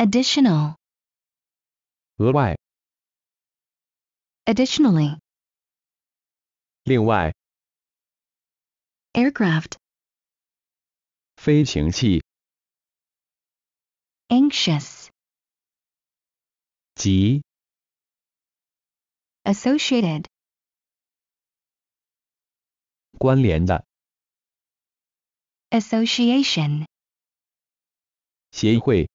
additional 额外 additionally 另外 aircraft 飞行器 anxious 及 associated 关联的 association 协会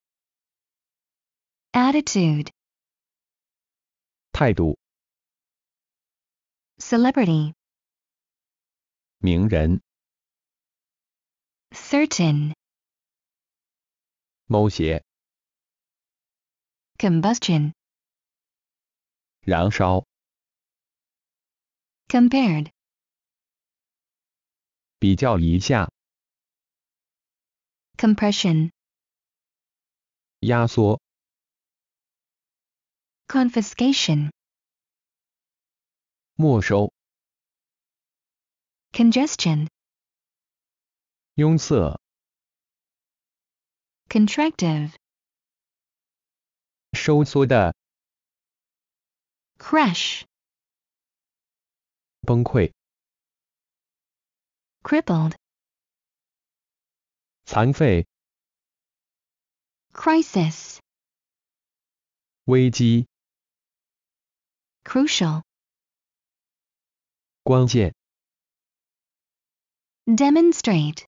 Attitude. 态度。Celebrity. 名人。Certain. 某些。Combustion. 燃烧。Compared. Compression. 压缩。confiscation 没收 congestion 拥塞 contractive 收缩的 crash 崩溃 crippled 残废 crisis 危机 crucial 关键 demonstrate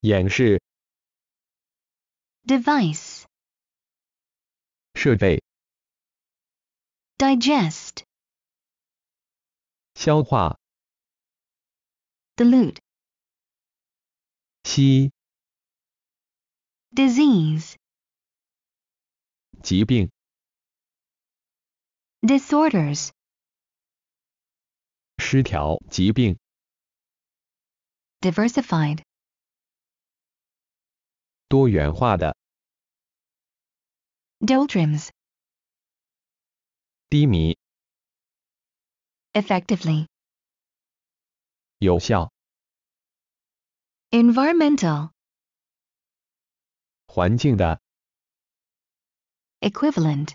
演示 device 设备 digest 消化 dilute 吸 disease 疾病 disorders Diversified. Doldrums. Effectively. 多元化的、doldrums Environmental. 有效、environmental Equivalent.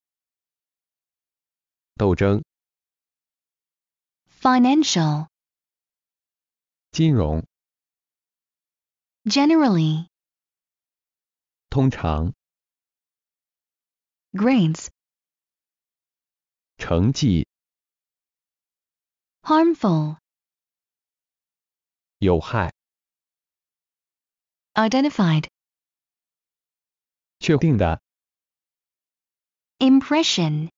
斗争。financial, 金融、generally, 通常、grades, Identified. 有害、identified, Impression.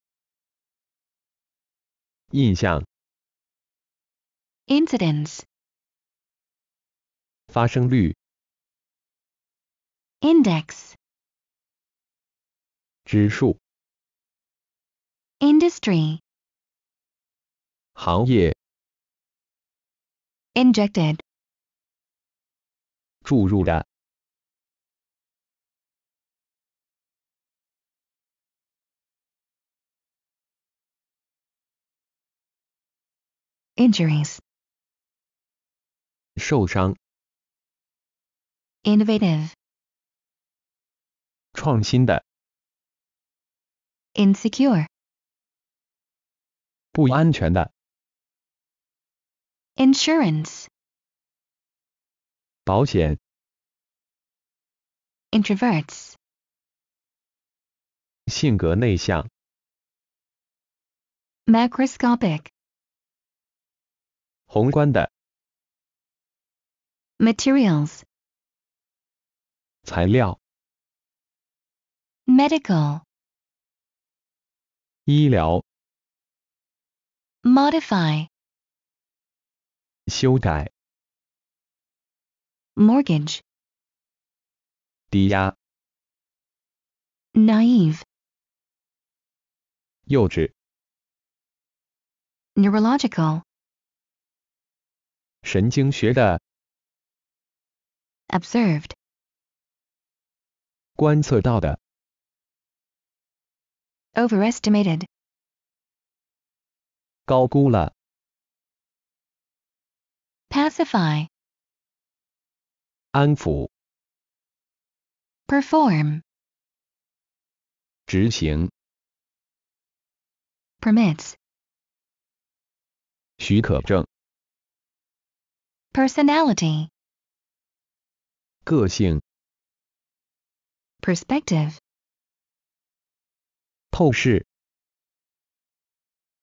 印象、incidence、发生率、index、指数、industry、行业、injected、注入的。injuries 受伤 innovative 创新的 insecure 不安全的 insurance 保险 introverts 性格内向 macroscopic 宏观的 materials 材料 medical 医疗 modify 修改 mortgage 抵押 naive 幼稚 neurological 神经学的 observed 观测到的 overestimated 高估了 pacify 安抚 perform 执行 permits 许可证 personality 个性 perspective 透视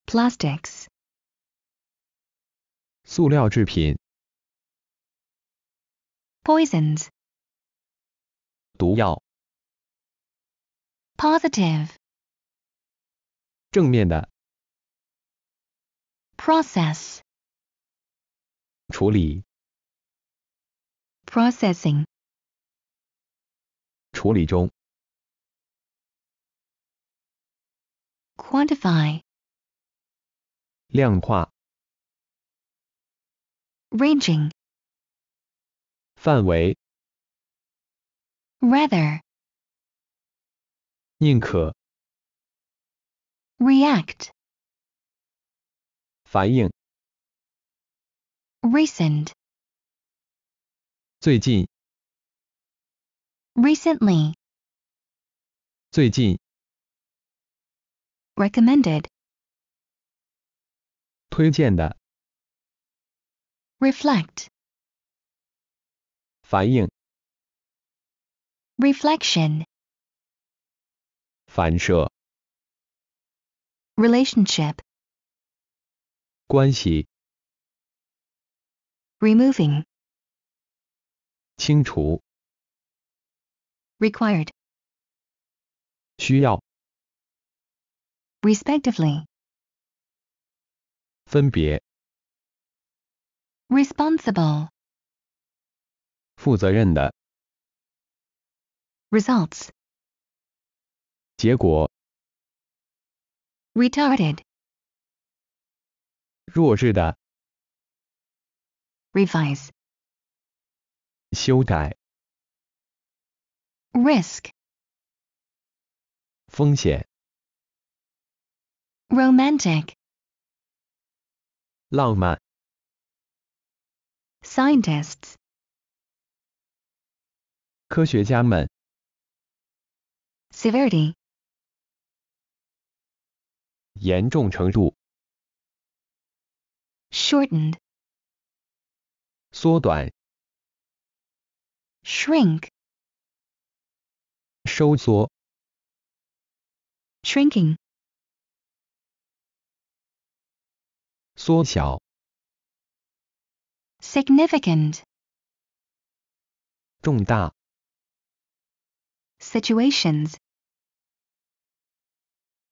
plastics 塑料制品 poisons 毒药 positive 正面的 process 处理 processing 处理中 quantify 量化 ranging 范围 rather 宁可 react 反应 Recent. 最近。Recently. 最近。Recommended. 推荐的。Reflect. 反应。Reflection. Relationship. 关系。removing 清除 required 需要 respectively 分别 responsible 负责任的 results 结果 retarded 弱智的 revise 修改 risk 风险 romantic 浪漫 scientists 科学家们 severity 严重程度 shortened 缩短，shrink，收缩，shrinking，缩小，significant，重大，situations，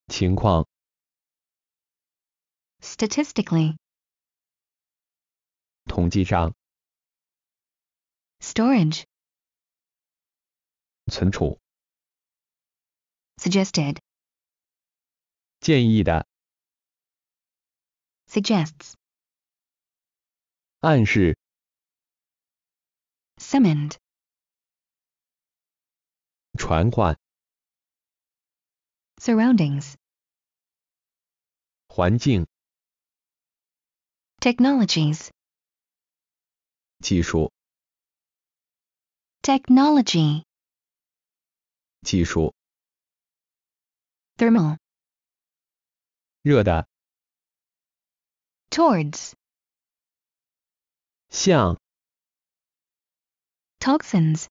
情况，statistically，统计上。Storage. Suggested. Suggests. Summoned. 建议的。Suggests. Surroundings. 传唤。Surroundings. Technologies. 技术。technology 技术 thermal 热的 towards 向 toxins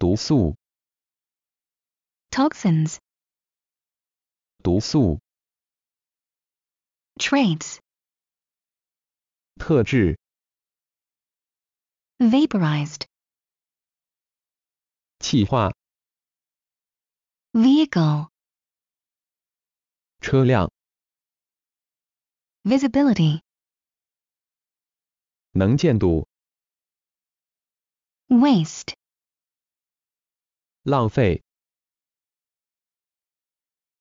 毒素 toxins 毒素 traits 特质 vaporized 气化 vehicle 车辆 visibility 能见度 waste 浪费